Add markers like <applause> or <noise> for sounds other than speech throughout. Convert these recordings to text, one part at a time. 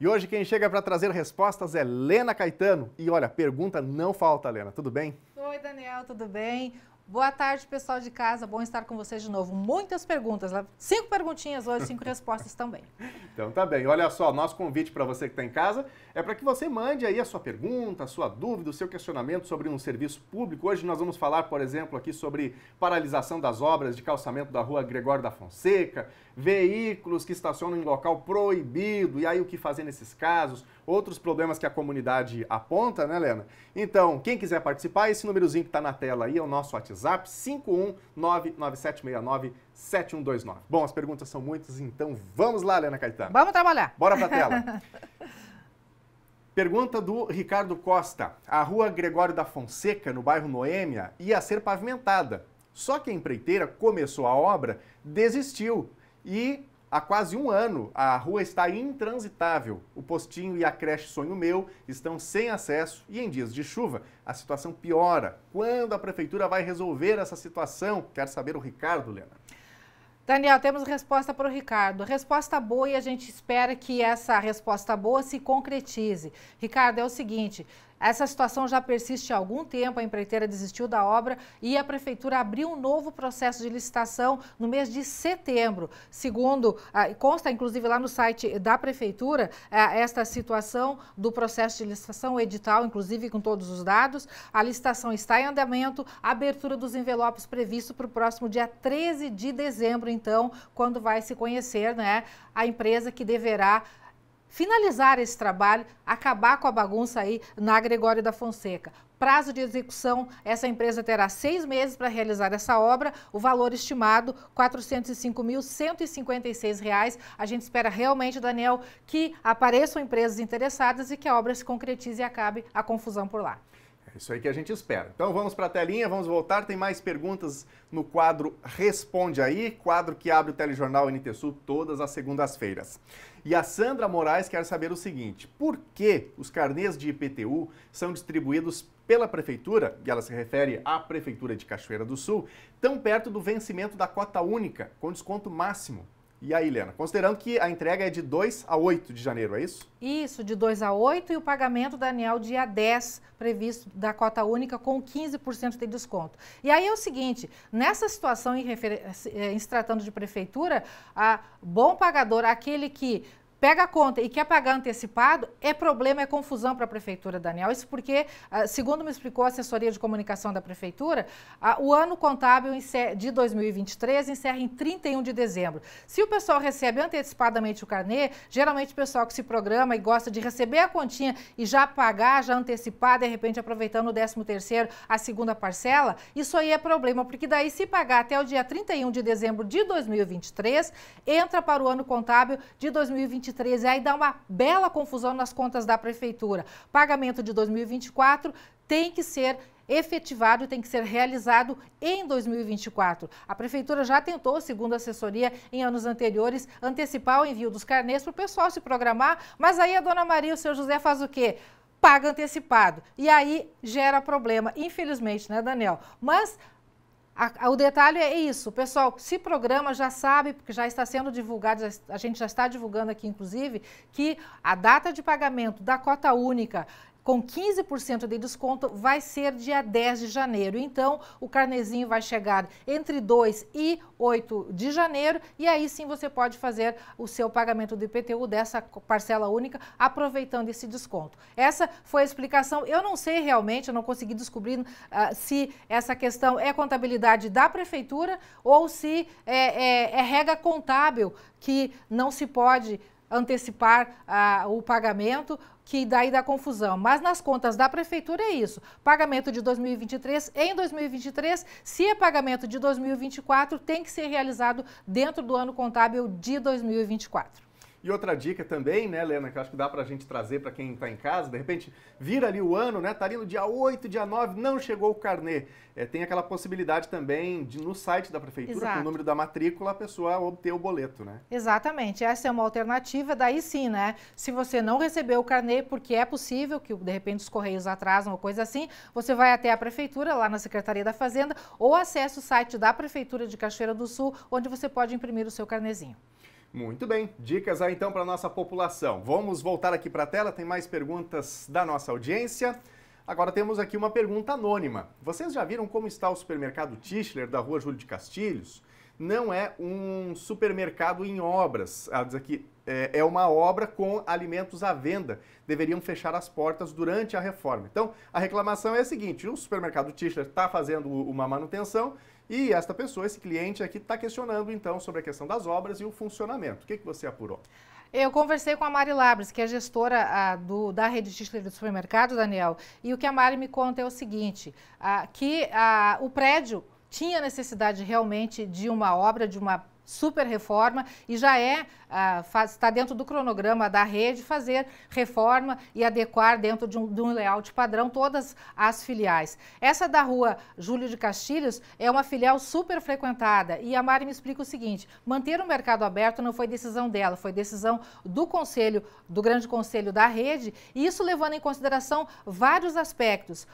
E hoje quem chega para trazer respostas é Lena Caetano. E olha, pergunta não falta, Lena. Tudo bem? Oi, Daniel, tudo bem? Boa tarde, pessoal de casa. Bom estar com vocês de novo. Muitas perguntas, cinco perguntinhas hoje, cinco respostas também. <laughs> Então tá bem. Olha só, nosso convite para você que está em casa é para que você mande aí a sua pergunta, a sua dúvida, o seu questionamento sobre um serviço público. Hoje nós vamos falar, por exemplo, aqui sobre paralisação das obras de calçamento da rua Gregório da Fonseca, veículos que estacionam em local proibido, e aí o que fazer nesses casos, outros problemas que a comunidade aponta, né, Lena? Então, quem quiser participar, esse númerozinho que está na tela aí é o nosso WhatsApp, 51997697129. Bom, as perguntas são muitas, então vamos lá, Lena Caetano. Vamos trabalhar. Bora para a tela. <laughs> Pergunta do Ricardo Costa. A rua Gregório da Fonseca, no bairro Noêmia, ia ser pavimentada. Só que a empreiteira começou a obra, desistiu e há quase um ano a rua está intransitável. O postinho e a creche Sonho Meu estão sem acesso e em dias de chuva a situação piora. Quando a prefeitura vai resolver essa situação? Quer saber o Ricardo, Lena? Daniel, temos resposta para o Ricardo. Resposta boa e a gente espera que essa resposta boa se concretize. Ricardo, é o seguinte: essa situação já persiste há algum tempo. A empreiteira desistiu da obra e a prefeitura abriu um novo processo de licitação no mês de setembro. Segundo, ah, consta inclusive lá no site da prefeitura eh, esta situação do processo de licitação, o edital, inclusive com todos os dados. A licitação está em andamento, a abertura dos envelopes previsto para o próximo dia 13 de dezembro, então, quando vai se conhecer né, a empresa que deverá finalizar esse trabalho, acabar com a bagunça aí na Gregório da Fonseca. Prazo de execução, essa empresa terá seis meses para realizar essa obra. O valor estimado, R$ 405.156. A gente espera realmente, Daniel, que apareçam empresas interessadas e que a obra se concretize e acabe a confusão por lá isso aí que a gente espera. Então vamos para a telinha, vamos voltar. Tem mais perguntas no quadro Responde Aí, quadro que abre o telejornal NT Sul todas as segundas-feiras. E a Sandra Moraes quer saber o seguinte: por que os carnês de IPTU são distribuídos pela prefeitura, e ela se refere à prefeitura de Cachoeira do Sul, tão perto do vencimento da cota única, com desconto máximo? E aí, Helena, considerando que a entrega é de 2 a 8 de janeiro, é isso? Isso, de 2 a 8 e o pagamento, Daniel, dia 10, previsto da cota única, com 15% de desconto. E aí é o seguinte, nessa situação, em, refer... Eh, eh, em se tratando de prefeitura, a bom pagador, aquele que pega a conta e quer pagar antecipado, é problema, é confusão para a prefeitura, Daniel. Isso porque, ah, segundo me explicou a assessoria de comunicação da prefeitura, ah, o ano contábil de 2023 encerra em 31 de dezembro. Se o pessoal recebe antecipadamente o carnê, geralmente o pessoal que se programa e gosta de receber a continha e já pagar, já antecipar, de repente aproveitando o 13 terceiro, a segunda parcela, isso aí é problema, porque daí se pagar até o dia 31 de dezembro de 2023, entra para o ano contábil de 2023 2013. Aí dá uma bela confusão nas contas da prefeitura. Pagamento de 2024 tem que ser efetivado tem que ser realizado em 2024. A Prefeitura já tentou, segundo a assessoria, em anos anteriores, antecipar o envio dos carnês para o pessoal se programar, mas aí a Dona Maria e o Seu José faz o quê? Paga antecipado. E aí gera problema, infelizmente, né, Daniel? Mas a, a, o detalhe é isso, pessoal, se programa já sabe, porque já está sendo divulgado, a gente já está divulgando aqui, inclusive, que a data de pagamento da cota única com 15% de desconto vai ser dia 10 de janeiro. Então, o carnezinho vai chegar entre 2 e 8 de janeiro e aí sim você pode fazer o seu pagamento do IPTU dessa parcela única, aproveitando esse desconto. Essa foi a explicação. Eu não sei realmente, eu não consegui descobrir uh, se essa questão é contabilidade da prefeitura ou se é, é, é regra contábil que não se pode antecipar ah, o pagamento, que daí dá confusão. Mas nas contas da prefeitura é isso. Pagamento de 2023 em 2023, se é pagamento de 2024, tem que ser realizado dentro do ano contábil de 2024. E outra dica também, né, Lena, que eu acho que dá pra gente trazer para quem tá em casa, de repente vira ali o ano, né, tá ali no dia 8, dia 9, não chegou o carnê. É, tem aquela possibilidade também de no site da prefeitura, Exato. com o número da matrícula, a pessoa obter o boleto, né? Exatamente, essa é uma alternativa, daí sim, né, se você não recebeu o carnê, porque é possível que de repente os correios atrasam ou coisa assim, você vai até a prefeitura, lá na Secretaria da Fazenda, ou acessa o site da Prefeitura de Cachoeira do Sul, onde você pode imprimir o seu carnezinho. Muito bem, dicas aí então para nossa população. Vamos voltar aqui para a tela, tem mais perguntas da nossa audiência. Agora temos aqui uma pergunta anônima. Vocês já viram como está o supermercado Tischler da rua Júlio de Castilhos? Não é um supermercado em obras. Ela diz aqui, é, é uma obra com alimentos à venda. Deveriam fechar as portas durante a reforma. Então, a reclamação é a seguinte: o supermercado Tischler está fazendo uma manutenção e esta pessoa, esse cliente aqui, está questionando então sobre a questão das obras e o funcionamento. O que, que você apurou? Eu conversei com a Mari Labres, que é gestora a, do, da rede de do supermercado, Daniel, e o que a Mari me conta é o seguinte, a, que a, o prédio tinha necessidade realmente de uma obra, de uma super reforma e já é ah, está dentro do cronograma da rede fazer reforma e adequar dentro de um, de um, layout padrão todas as filiais. Essa da rua Júlio de Castilhos é uma filial super frequentada e a Mari me explica o seguinte, manter o mercado aberto não foi decisão dela, foi decisão do conselho, do grande conselho da rede, e isso levando em consideração vários aspectos,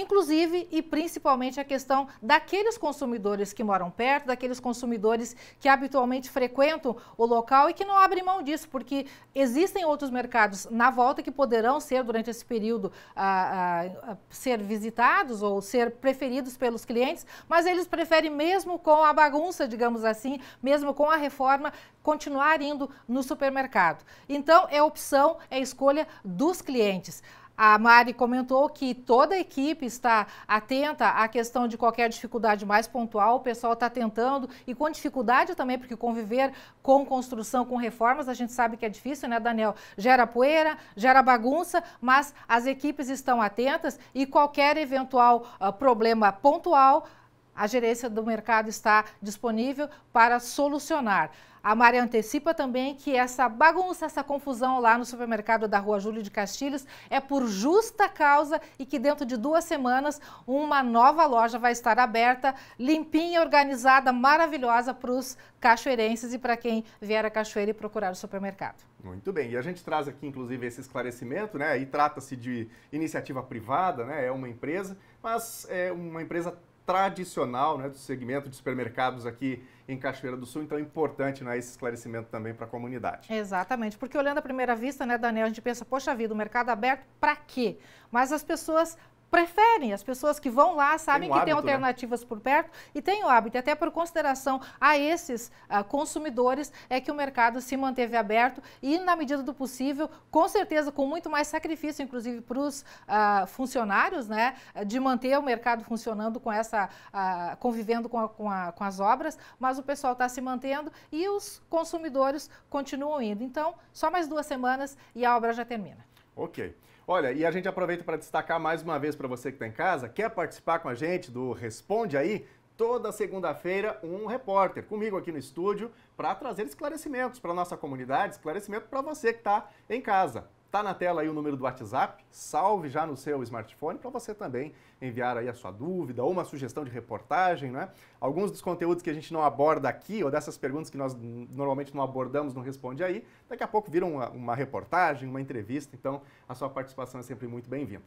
inclusive e principalmente a questão daqueles consumidores que moram perto, daqueles consumidores que habitualmente frequentam o local e que não abrem mão disso, porque existem outros mercados na volta que poderão ser, durante esse período, a, ah, a, ah, a ah, ser visitados ou ser preferidos pelos clientes, mas eles preferem, mesmo com a bagunça, digamos assim, mesmo com a reforma, continuar indo no supermercado. Então, é opção, é escolha dos clientes. A Mari comentou que toda a equipe está atenta à questão de qualquer dificuldade mais pontual, o pessoal está tentando e com dificuldade também, porque conviver com construção, com reformas, a gente sabe que é difícil, né, Daniel? Gera poeira, gera bagunça, mas as equipes estão atentas e qualquer eventual uh, problema pontual a gerência do mercado está disponível para solucionar. A Mari antecipa também que essa bagunça, essa confusão lá no supermercado da Rua Júlio de Castilhos é por justa causa e que dentro de duas semanas uma nova loja vai estar aberta, limpinha, organizada, maravilhosa para os cachoeirenses e para quem vier a Cachoeira e procurar o supermercado. Muito bem, e a gente traz aqui inclusive esse esclarecimento, né? E trata-se de iniciativa privada, né? É uma empresa, mas é uma empresa tradicional né, do segmento de supermercados aqui em Cachoeira do Sul, então é importante né, esse esclarecimento também para a comunidade. Exatamente, porque olhando à primeira vista, né, Daniel, a gente pensa, poxa vida, o mercado aberto para quê? Mas as pessoas preferem. As pessoas que vão lá sabem tem um que hábito, tem né? alternativas né? por perto e tem o hábito. Até por consideração a esses uh, consumidores é que o mercado se manteve aberto e, na medida do possível, com certeza com muito mais sacrifício, inclusive para os uh, funcionários, né, de manter o mercado funcionando com essa, uh, convivendo com, a, com, a, com as obras, mas o pessoal está se mantendo e os consumidores continuam indo. Então, só mais duas semanas e a obra já termina. Ok. Olha, e a gente aproveita para destacar mais uma vez para você que está em casa, quer participar com a gente do Responde Aí? Toda segunda-feira, um repórter comigo aqui no estúdio para trazer esclarecimentos para a nossa comunidade, esclarecimento para você que está em casa. Tá na tela aí o número do WhatsApp, salve já no seu smartphone para você também enviar aí a sua dúvida ou uma sugestão de reportagem, né? Alguns dos conteúdos que a gente não aborda aqui ou dessas perguntas que nós normalmente não abordamos, não responde aí, daqui a pouco viram uma, uma reportagem, uma entrevista, então a sua participação é sempre muito bem-vinda.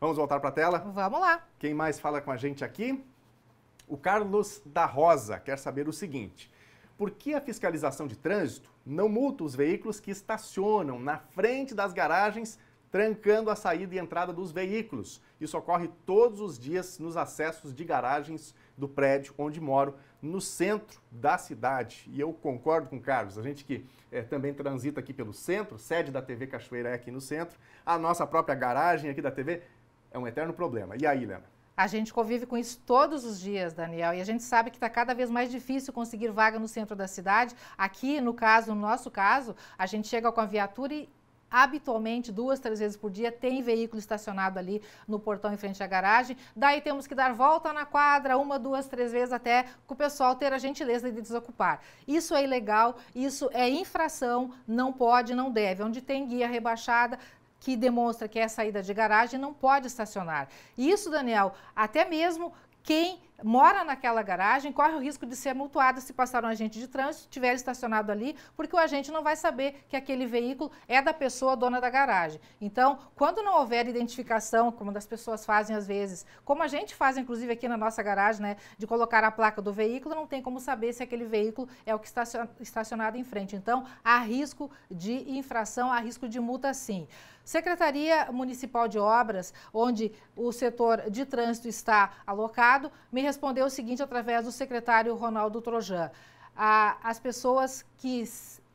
Vamos voltar para a tela? Vamos lá. Quem mais fala com a gente aqui? O Carlos da Rosa quer saber o seguinte: por que a fiscalização de trânsito não multa os veículos que estacionam na frente das garagens, trancando a saída e entrada dos veículos? Isso ocorre todos os dias nos acessos de garagens do prédio onde moro, no centro da cidade. E eu concordo com o Carlos, a gente que é, também transita aqui pelo centro, sede da TV Cachoeira é aqui no centro, a nossa própria garagem aqui da TV é um eterno problema. E aí, Lena? A gente convive com isso todos os dias, Daniel, e a gente sabe que está cada vez mais difícil conseguir vaga no centro da cidade. Aqui, no caso, no nosso caso, a gente chega com a viatura e habitualmente, duas, três vezes por dia, tem veículo estacionado ali no portão em frente à garagem. Daí temos que dar volta na quadra, uma, duas, três vezes, até o pessoal ter a gentileza de desocupar. Isso é ilegal, isso é infração, não pode, não deve. Onde tem guia rebaixada, que demonstra que é saída de garagem não pode estacionar. Isso, Daniel, até mesmo quem mora naquela garagem corre o risco de ser multuado se passar um agente de trânsito, tiver estacionado ali, porque o agente não vai saber que aquele veículo é da pessoa dona da garagem. Então, quando não houver identificação, como as pessoas fazem às vezes, como a gente faz inclusive aqui na nossa garagem, né, de colocar a placa do veículo, não tem como saber se aquele veículo é o que está estacionado em frente. Então, há risco de infração, há risco de multa sim. Secretaria Municipal de Obras, onde o setor de trânsito está alocado, me respondeu o seguinte através do secretário Ronaldo Trojan. Ah, as pessoas que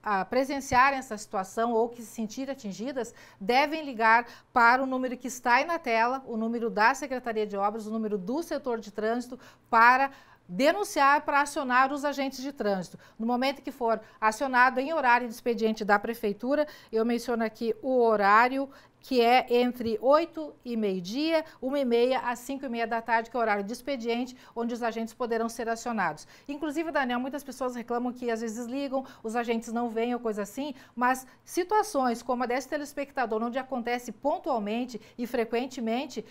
ah, presenciarem essa situação ou que se sentirem atingidas, devem ligar para o número que está aí na tela, o número da Secretaria de Obras, o número do setor de trânsito, para denunciar para acionar os agentes de trânsito. No momento que for acionado em horário de expediente da prefeitura, eu menciono aqui o horário que é entre 8 e meio-dia, 1 e meia às 5 e meia da tarde, que é o horário de expediente, onde os agentes poderão ser acionados. Inclusive, Daniel, muitas pessoas reclamam que às vezes ligam, os agentes não vêm ou coisa assim, mas situações como a desse telespectador, onde acontece pontualmente e frequentemente,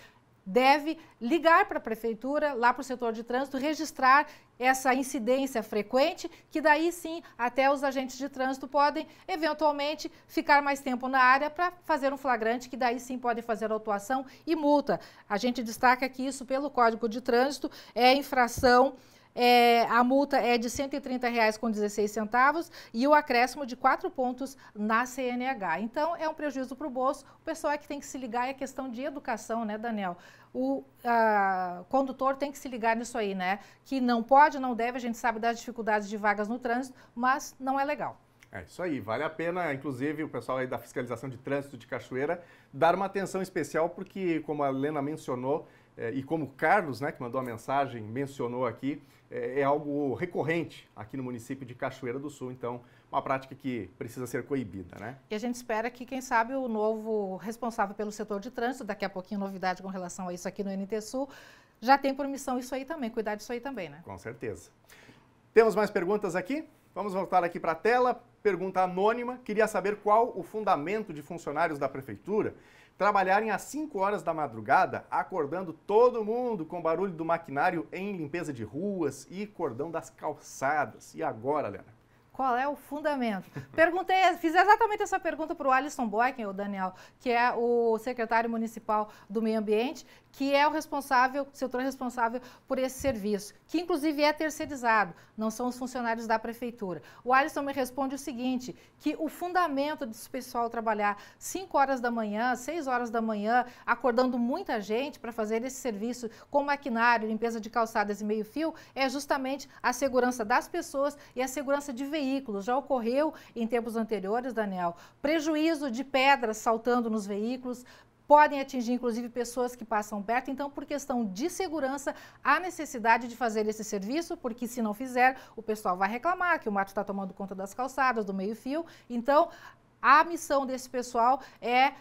deve ligar para a prefeitura, lá para o setor de trânsito, registrar essa incidência frequente, que daí sim até os agentes de trânsito podem eventualmente ficar mais tempo na área para fazer um flagrante, que daí sim podem fazer autuação e multa. A gente destaca que isso pelo Código de Trânsito é infração é, a multa é de R$ 130,16 e o acréscimo de 4 pontos na CNH. Então, é um prejuízo para o bolso. O pessoal é que tem que se ligar, é questão de educação, né, Daniel? o uh, condutor tem que se ligar nisso aí, né? Que não pode, não deve, a gente sabe das dificuldades de vagas no trânsito, mas não é legal. É isso aí, vale a pena, inclusive, o pessoal aí da fiscalização de trânsito de Cachoeira dar uma atenção especial, porque, como a Helena mencionou, é, e como o Carlos, né, que mandou a mensagem, mencionou aqui, é, é, algo recorrente aqui no município de Cachoeira do Sul. Então, uma prática que precisa ser coibida, né? E a gente espera que, quem sabe, o novo responsável pelo setor de trânsito, daqui a pouquinho novidade com relação a isso aqui no NT Sul, já tem por missão isso aí também, cuidar disso aí também, né? Com certeza. Temos mais perguntas aqui? Vamos voltar aqui para a tela. Pergunta anônima: queria saber qual o fundamento de funcionários da prefeitura trabalharem às 5 horas da madrugada, acordando todo mundo com barulho do maquinário em limpeza de ruas e cordão das calçadas. E agora, Lena. Qual é o fundamento? Perguntei, fiz exatamente essa pergunta para o Alisson Boykin, o Daniel, que é o secretário municipal do meio ambiente, que é o responsável, o setor responsável por esse serviço, que inclusive é terceirizado, não são os funcionários da prefeitura. O Alisson me responde o seguinte, que o fundamento desse pessoal trabalhar 5 horas da manhã, 6 horas da manhã, acordando muita gente para fazer esse serviço com maquinário, limpeza de calçadas e meio fio, é justamente a segurança das pessoas e a segurança de veículos veículos. Já ocorreu em tempos anteriores, Daniel, prejuízo de pedras saltando nos veículos, podem atingir inclusive pessoas que passam perto. Então, por questão de segurança, há necessidade de fazer esse serviço, porque se não fizer, o pessoal vai reclamar que o mato está tomando conta das calçadas, do meio-fio. Então, a missão desse pessoal é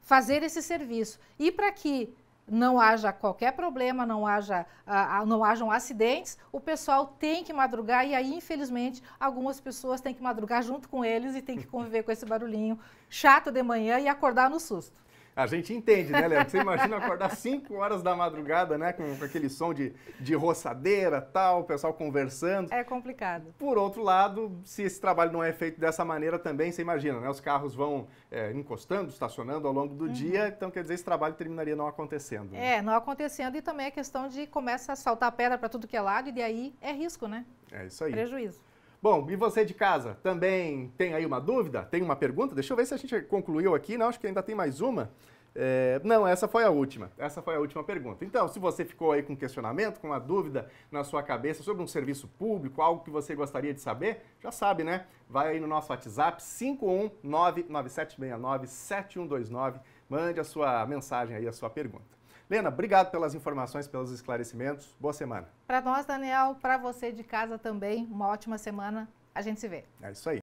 fazer esse serviço. E para que não haja qualquer problema, não, haja, ah, ah, não hajam acidentes, o pessoal tem que madrugar e aí, infelizmente, algumas pessoas têm que madrugar junto com eles e tem que conviver com esse barulhinho chato de manhã e acordar no susto. A gente entende, né, Léo? Você imagina acordar 5 horas da madrugada, né? Com, com, aquele som de, de roçadeira, tal, o pessoal conversando. É complicado. Por outro lado, se esse trabalho não é feito dessa maneira também, você imagina, né? Os carros vão é, encostando, estacionando ao longo do uhum. dia, então quer dizer, esse trabalho terminaria não acontecendo. Né? É, não acontecendo e também a é questão de começa a saltar pedra para tudo que é lado e daí é risco, né? É isso aí. Prejuízo. Bom, e você de casa também tem aí uma dúvida? Tem uma pergunta? Deixa eu ver se a gente concluiu aqui. Não, né? acho que ainda tem mais uma. É, não, essa foi a última. Essa foi a última pergunta. Então, se você ficou aí com questionamento, com uma dúvida na sua cabeça sobre um serviço público, algo que você gostaria de saber, já sabe, né? Vai aí no nosso WhatsApp 51997697129, mande a sua mensagem aí, a sua pergunta. Lena, obrigado pelas informações, pelos esclarecimentos. Boa semana. Para nós, Daniel, para você de casa também, uma ótima semana. A gente se vê. É isso aí.